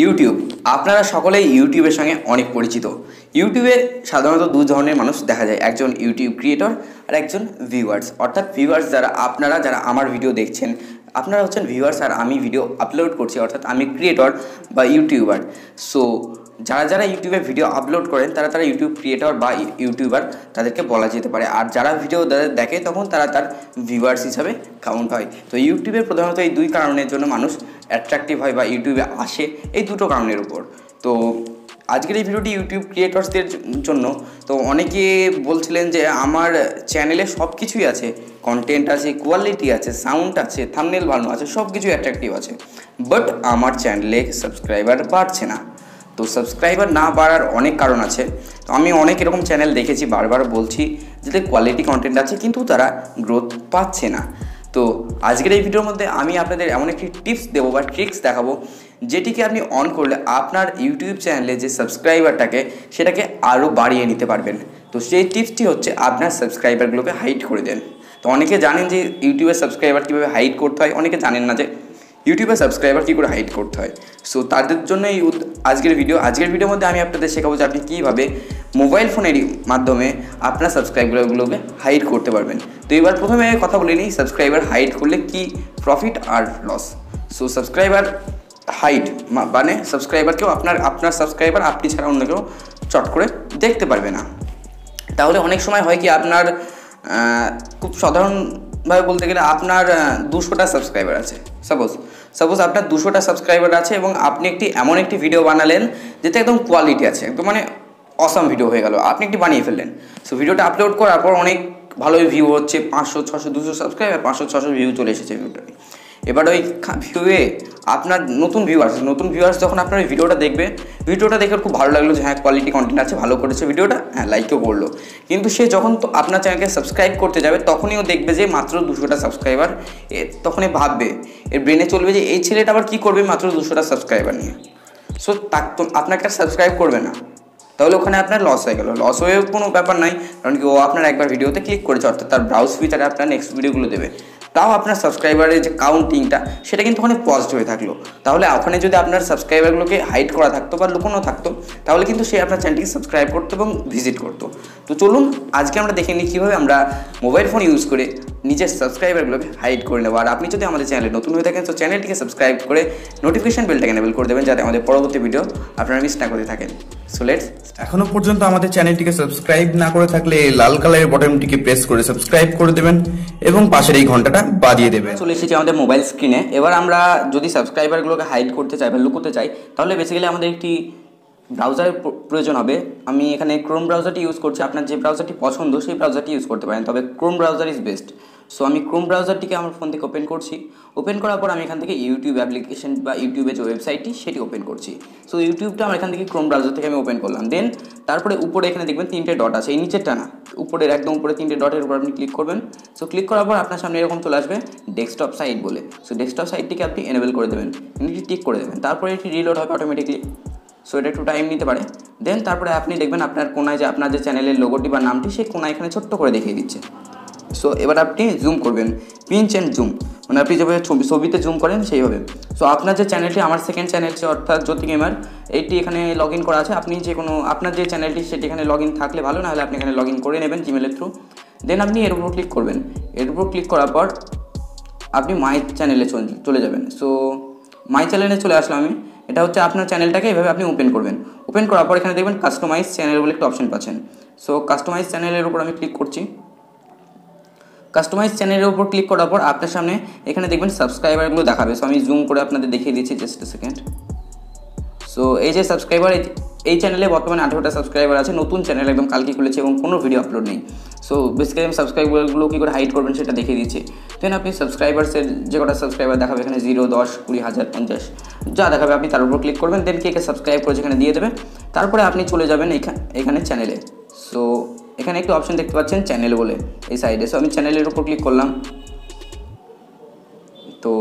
YouTube আপনারা সকলেই ইউটিউবের সঙ্গে অনেক পরিচিত ইউটিউবে সাধারণত দু ধরনের মানুষ দেখা যায় একজন ইউটিউব ক্রিয়েটর আর একজন ভিউয়ার্স অর্থাৎ ভিউয়ার্স যারা আপনারা যারা আমার ভিডিও দেখছেন আপনারা হচ্ছেন ভিউয়ার্স আর আমি ভিডিও আপলোড করছি অর্থাৎ আমি ক্রিয়েটর বা ইউটিউবার সো যারা যারা ইউটিউবে ভিডিও আপলোড করেন তারা তারা ইউটিউব ক্রিয়েটর বা ইউটিউবার তাদেরকে বলা যেতে পারে আর যারা ভিডিও দেখে তখন তারা তার ভিউয়ার্স হিসাবে কাউন্ট হয় তো ইউটিউবে প্রধানত এই দুই কারণের জন্য মানুষ অ্যাট্রাকটিভ হয় বা ইউটিউবে আসে এই দুটো কারণের উপর তো আজকের এই ভিডিওটি ইউটিউব ক্রিয়েটার্সদের জন্য তো অনেকে বলছিলেন যে আমার চ্যানেলে সব কিছুই আছে কন্টেন্ট আছে কোয়ালিটি আছে সাউন্ড আছে থামনেল ভালো আছে সব কিছুই অ্যাট্রাকটিভ আছে বাট আমার চ্যানেলে সাবস্ক্রাইবার বাড়ছে না তো সাবস্ক্রাইবার না বাড়ার অনেক কারণ আছে তো আমি অনেক এরকম চ্যানেল দেখেছি বারবার বলছি যাতে কোয়ালিটি কন্টেন্ট আছে কিন্তু তারা গ্রোথ পাচ্ছে না তো আজকের এই ভিডিওর মধ্যে আমি আপনাদের এমন একটি টিপস দেবো বা ট্রিক্স দেখাবো যেটিকে আপনি অন করলে আপনার ইউটিউব চ্যানেলে যে সাবস্ক্রাইবারটাকে সেটাকে আরও বাড়িয়ে নিতে পারবেন তো সেই টিপসটি হচ্ছে আপনার সাবস্ক্রাইবারগুলোকে হাইট করে দেন তো অনেকে জানেন যে ইউটিউবের সাবস্ক্রাইবার কীভাবে হাইড করতে হয় অনেকে জানেন না যে ইউটিউবে সাবস্ক্রাইবার কী করে হাইড করতে হয় সো তাদের জন্য এই আজকের ভিডিও আজকের ভিডিওর মধ্যে আমি আপনাদের শেখাবো যে আপনি কীভাবে মোবাইল ফোনের মাধ্যমে আপনার সাবস্ক্রাইবারগুলোকে হাইড করতে পারবেন তো এবার প্রথমে কথা বলে নিই সাবস্ক্রাইবার হাইড করলে কী প্রফিট আর লস সো সাবস্ক্রাইবার হাইট মানে সাবস্ক্রাইবারকেও আপনার আপনার সাবস্ক্রাইবার আপনি ছাড়া অন্য কেউ চট করে দেখতে পারবে না তাহলে অনেক সময় হয় কি আপনার খুব সাধারণ ভাবে বলতে গেলে আপনার দুশোটা সাবস্ক্রাইবার আছে সাপোজ সাপোজ আপনার দুশোটা সাবস্ক্রাইবার আছে এবং আপনি একটি এমন একটি ভিডিও বানালেন যেতে একদম কোয়ালিটি আছে একদম মানে অসম ভিডিও হয়ে গেল আপনি একটি বানিয়ে ফেললেন সো ভিডিওটা আপলোড করার পর অনেক ভালোই ভিউ হচ্ছে পাঁচশো ছশো দুশো সাবস্ক্রাইবার পাঁচশো ছশো ভিউ চলে এসেছে ভিডিওটা এবার ওই ভিউয়ে আপনার নতুন ভিউয়ার্স নতুন ভিউয়ার্স যখন আপনার ভিডিওটা দেখবে ভিডিওটা দেখে খুব ভালো লাগলো যে হ্যাঁ কোয়ালিটি কন্টেন্ট আছে ভালো করেছে ভিডিওটা হ্যাঁ লাইকও করলো কিন্তু সে যখন তো আপনার চ্যানেলকে সাবস্ক্রাইব করতে যাবে তখনইও দেখবে যে মাত্র দুশোটা সাবস্ক্রাইবার তখনই ভাববে এর ব্রেনে চলবে যে এই ছেলেটা আবার কী করবে মাত্র দুশোটা সাবস্ক্রাইবার নিয়ে সো তাক আপনাকে আর সাবস্ক্রাইব করবে না তাহলে ওখানে আপনার লস হয়ে গেল লস হয়েও কোনো ব্যাপার নাই কারণ কি ও আপনার একবার ভিডিওতে ক্লিক করেছে অর্থাৎ তার ব্রাউজ ফিচারে আপনার নেক্সট ভিডিওগুলো দেবে তাও আপনার সাবস্ক্রাইবারের যে কাউন্টিংটা সেটা কিন্তু ওখানে পজড হয়ে থাকলো তাহলে ওখানে যদি আপনার সাবস্ক্রাইবারগুলোকে হাইড করা থাকতো বা লুকোনো থাকতো তাহলে কিন্তু সে আপনার চ্যানেলটিকে সাবস্ক্রাইব করতো এবং ভিজিট করতো তো চলুন আজকে আমরা দেখে নিই কীভাবে আমরা মোবাইল ফোন ইউজ করে নিজের সাবস্ক্রাইবারগুলোকে হাইড করে নেবো আর আপনি যদি আমাদের চ্যানেলে নতুন হয়ে থাকেন তো চ্যানেলটিকে সাবস্ক্রাইব করে নোটিফিকেশান বেলটাকে এনেবেল করে দেবেন যাতে আমাদের পরবর্তী ভিডিও আপনারা মিস না করে থাকেন সো লেটস এখনো পর্যন্ত আমাদের চ্যানেলটিকে সাবস্ক্রাইব না করে থাকলে লাল কালারের বটনটিকে প্রেস করে সাবস্ক্রাইব করে দেবেন এবং পাশের এই ঘন্টাটা বাদিয়ে দেবেন চলে এসেছি আমাদের মোবাইল স্ক্রিনে এবার আমরা যদি সাবস্ক্রাইবারগুলোকে হাইড করতে চাই বা লুকোতে চাই তাহলে বেসিক্যালি আমাদের একটি ব্রাউজারের প্রয়োজন হবে আমি এখানে ক্রোম ব্রাউজারটি ইউজ করছি আপনার যে ব্রাউজারটি পছন্দ সেই ব্রাউজারটি ইউজ করতে পারেন তবে Chrome browser is best so আমি ক্রোম ব্রাউজারটিকে আমার ফোন থেকে ওপেন করছি ওপেন করার পর আমি এখান থেকে ইউটিউব অ্যাপ্লিকেশন বা ইউটিউবের যে ওয়েবসাইটটি সেটি ওপেন করছি সো ইউটিউবটা আমার এখান থেকে ক্রোম ব্রাউজার থেকে আমি ওপেন করলাম দেন তারপরে উপরে এখানে দেখবেন তিনটে ডট আছে এই নিচেরটা না উপরের একদম উপরে তিনটে ডটের উপর আপনি ক্লিক করবেন সো ক্লিক করার পর আপনার সামনে এরকম চলে আসবে ডেস্কটপ সাইট বলে সো ডেস্কটপ সাইটটিকে আপনি এনেবেল করে দেবেন এটি টিক করে দেবেন তারপরে এটি রিলোড হবে অটোমেটিকলি সো এটা একটু টাইম নিতে পারে দেন তারপরে আপনি দেখবেন আপনার কোনায় যে আপনার যে চ্যানেলের লোগোটি বা নামটি সেই কোনায় এখানে ছোট্ট করে দেখিয়ে দিচ্ছে সো এবার আপনি জুম করবেন পিঞ্চ অ্যান্ড জুম মানে আপনি যেভাবে ছবি ছবিতে জুম করেন সেইভাবে সো আপনার যে চ্যানেলটি আমার সেকেন্ড চ্যানেল আছে অর্থাৎ জ্যোতি গেমার এইটি এখানে লগ ইন করা আছে আপনি যে কোনো আপনার যে চ্যানেলটি সেটি এখানে লগ ইন থাকলে ভালো নাহলে আপনি এখানে লগ ইন করে নেবেন জিমেলের থ্রু দেন আপনি এর উপর ক্লিক করবেন এর উপর ক্লিক করার পর আপনি মাই চ্যানেলে চলে যাবেন সো মাই চ্যানেলে চলে আসলাম আমি এটা হচ্ছে আপনার চ্যানেলটাকে এভাবে আপনি ওপেন করবেন ওপেন করার পর এখানে দেখবেন কাস্টমাইজ চ্যানেল বলে একটা অপশন পাচ্ছেন সো কাস্টমাইজ চ্যানেলের উপর আমি ক্লিক করছি কাস্টমাইজ চ্যানেলের উপর ক্লিক করার পর আপনার সামনে এখানে দেখবেন সাবস্ক্রাইবারগুলো দেখাবে সো আমি জুম করে আপনাদের দেখিয়ে দিচ্ছি জাস্ট সেকেন্ড সো এই যে সাবস্ক্রাইবার এই চ্যানেলে বর্তমানে আঠেরোটা সাবস্ক্রাইবার আছে নতুন চ্যানেল একদম কালকে খুলেছে এবং কোনো ভিডিও আপলোড নেই সো বেসিক্যালি আমি সাবস্ক্রাইবারগুলো কী করে হাইড করবেন সেটা দেখিয়ে দিচ্ছি দেন আপনি সাবস্ক্রাইবার্সের যে কটা সাবস্ক্রাইবার দেখাবে এখানে জিরো দশ কুড়ি হাজার পঞ্চাশ যা দেখাবে আপনি তার উপর ক্লিক করবেন দেন কে কে সাবস্ক্রাইব করে যেখানে দিয়ে দেবেন তারপরে আপনি চলে যাবেন এখানে এখানে চ্যানেলে সো এখানে একটি অপশন দেখতে পাচ্ছেন চ্যানেল বলে এই সাইডে সো আমি চ্যানেলের উপর ক্লিক করলাম তো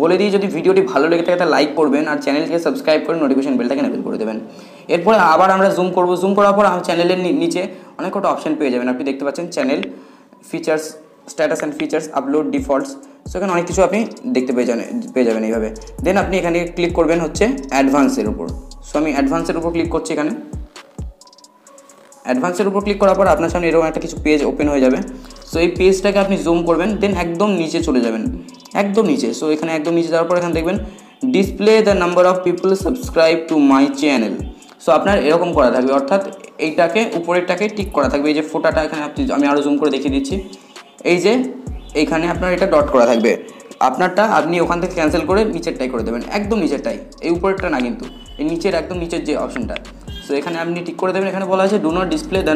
বলে দিই যদি ভিডিওটি ভালো লেগে থাকে তাহলে লাইক করবেন আর চ্যানেলকে সাবস্ক্রাইব করে নোটিফিকেশন বেলটাকে নেবেল করে দেবেন এরপরে আবার আমরা জুম করব জুম করার পর চ্যানেলের নিচে অনেক কটা অপশান পেয়ে যাবেন আপনি দেখতে পাচ্ছেন channel features status and features upload defaults so এখানে অনেক কিছু আপনি দেখতে পেয়ে যাবেন পেয়ে যাবেন এইভাবে দেন আপনি এখানে ক্লিক করবেন হচ্ছে অ্যাডভান্সের উপর সো আমি অ্যাডভান্সের উপর ক্লিক করছি এখানে অ্যাডভান্সের উপর ক্লিক করার পর আপনার সামনে এরকম একটা কিছু পেজ ওপেন হয়ে যাবে সো এই পেজটাকে আপনি জুম করবেন দেন একদম নিচে চলে যাবেন একদম নিচে সো এখানে একদম নিচে যাওয়ার পর এখানে দেখবেন display the number of people subscribe to my channel so আপনার এরকম করা থাকবে অর্থাৎ এইটাকে উপরেরটাকে টিক করা থাকবে এই যে ফোটাটা এখানে আপনি আমি আরও জুম করে দেখিয়ে দিচ্ছি এই যে এইখানে আপনার এটা ডট করা থাকবে আপনারটা আপনি ওখান থেকে ক্যান্সেল করে নিচেরটাই করে দেবেন একদম নিচেরটাই এই উপরেরটা না কিন্তু এই নিচের একদম নিচের যে অপশনটা সো এখানে আপনি টিক করে দেবেন এখানে বলা আছে do not display the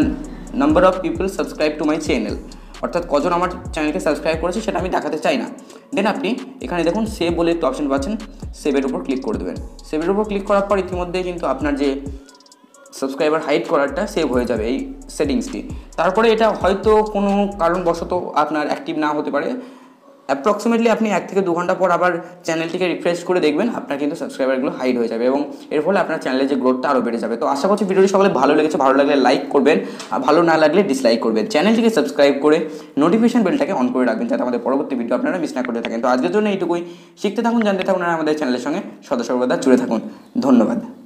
number of people subscribe to my channel অর্থাৎ কজন আমার চ্যানেলকে সাবস্ক্রাইব করেছে সেটা আমি দেখাতে চাই না দেন আপনি এখানে দেখুন সেভ বলে একটু অপশন পাচ্ছেন সেভের উপর ক্লিক করে দেবেন সেভের উপর ক্লিক করার পর ইতিমধ্যে কিন্তু আপনার যে সাবস্ক্রাইবার হাইট করারটা সেভ হয়ে যাবে এই সেটিংসটি তারপরে এটা হয়তো কোনো কারণবশত আপনার অ্যাক্টিভ না হতে পারে অ্যাপ্রক্সিমেটলি আপনি এক থেকে দু ঘন্টা পর আবার চ্যানেলটিকে রিফ্রেশ করে দেখবেন আপনার কিন্তু সাবস্ক্রাইবারগুলো হাইড হয়ে যাবে এবং এর ফলে আপনার চ্যানেলের যে গ্রোথটা আরও বেড়ে যাবে তো আশা করছি ভিডিওটি সকলে ভালো লেগেছে ভালো লাগলে লাইক করবেন আর ভালো না লাগলে ডিসলাইক করবেন চ্যানেলটিকে সাবস্ক্রাইব করে নোটিফিকেশন বেলটাকে অন করে রাখবেন যাতে আমাদের পরবর্তী ভিডিও আপনারা মিস না করতে থাকেন তো আজকের জন্য এইটুকুই শিখতে থাকুন জানতে থাকুন আর আমাদের চ্যানেলের সঙ্গে সদস্য সর্বদা জুড়ে থাকুন ধন্যবাদ